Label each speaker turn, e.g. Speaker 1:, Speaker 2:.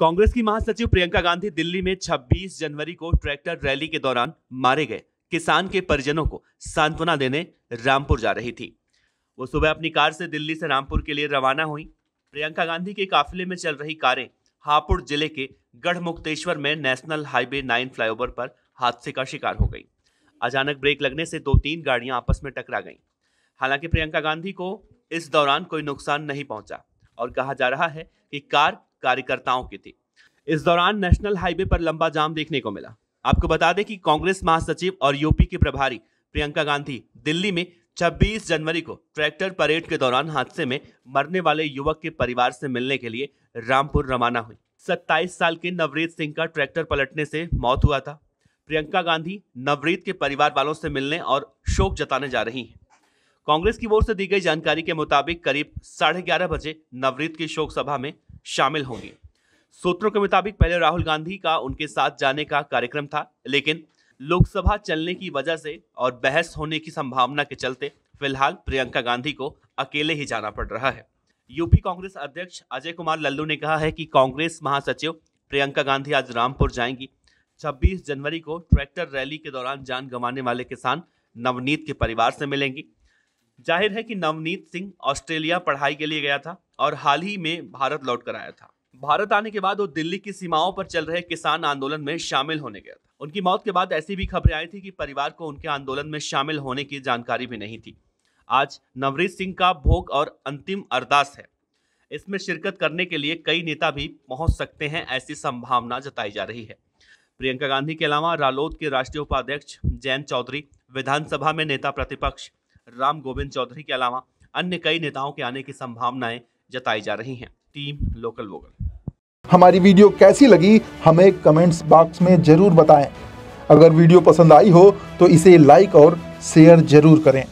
Speaker 1: कांग्रेस की महासचिव प्रियंका गांधी दिल्ली में 26 जनवरी को ट्रैक्टर रैली के दौरान मारे गए किसान के परिजनों को सांत्वना देने रामपुर जा रही थी वो सुबह अपनी कार से दिल्ली से रामपुर के लिए रवाना हुई प्रियंका गांधी के काफिले में चल रही कारें हापुड़ जिले के गढ़मुक्तेश्वर में नेशनल हाईवे नाइन फ्लाईओवर पर हादसे का शिकार हो गई अचानक ब्रेक लगने से दो तीन गाड़ियां आपस में टकरा गईं हालांकि प्रियंका गांधी को इस दौरान कोई नुकसान नहीं पहुंचा और कहा जा रहा है कि कार कार्यकर्ताओं की थी इस दौरान नेशनल हाईवे पर लंबा जाम देखने को मिला आपको बता दें कि कांग्रेस महासचिव और यूपी के प्रभारी प्रियंका गांधी दिल्ली में 26 जनवरी को ट्रैक्टर परेड के दौरान हादसे में मरने वाले युवक के परिवार से मिलने के लिए रामपुर रवाना हुई 27 साल के नवरीत सिंह का ट्रैक्टर पलटने से मौत हुआ था प्रियंका गांधी नवरीत के परिवार वालों से मिलने और शोक जताने जा रही हैं कांग्रेस की ओर से दी गई जानकारी के मुताबिक करीब साढ़े ग्यारह बजे नवरीत की शोक सभा में शामिल होंगे सूत्रों के मुताबिक पहले राहुल गांधी का उनके साथ जाने का कार्यक्रम था लेकिन लोकसभा चलने की वजह से और बहस होने की संभावना के चलते फिलहाल प्रियंका गांधी को अकेले ही जाना पड़ रहा है यूपी कांग्रेस अध्यक्ष अजय कुमार लल्लू ने कहा है कि कांग्रेस महासचिव प्रियंका गांधी आज रामपुर जाएंगी 26 जनवरी को ट्रैक्टर रैली के दौरान जान गंवाने वाले किसान नवनीत के परिवार से मिलेंगी जाहिर है कि नवनीत सिंह ऑस्ट्रेलिया पढ़ाई के लिए गया था और हाल ही में भारत लौट कर आया था भारत आने के बाद वो दिल्ली की सीमाओं पर चल रहे किसान आंदोलन में शामिल होने गया था उनकी मौत के बाद ऐसी भी खबरें आई थी कि परिवार को उनके आंदोलन में शामिल होने की जानकारी भी नहीं थी आज नवरीत सिंह का भोग और अंतिम अरदास है इसमें शिरकत करने के लिए कई नेता भी पहुंच सकते हैं ऐसी संभावना जताई जा रही है प्रियंका गांधी के अलावा रालोद के राष्ट्रीय उपाध्यक्ष जैन चौधरी विधानसभा में नेता प्रतिपक्ष राम गोविंद चौधरी के अलावा अन्य कई नेताओं के आने की संभावनाएं जताई जा रही हैं टीम लोकल वोकल
Speaker 2: हमारी वीडियो कैसी लगी हमें कमेंट्स बॉक्स में ज़रूर बताएं अगर वीडियो पसंद आई हो तो इसे लाइक और शेयर ज़रूर करें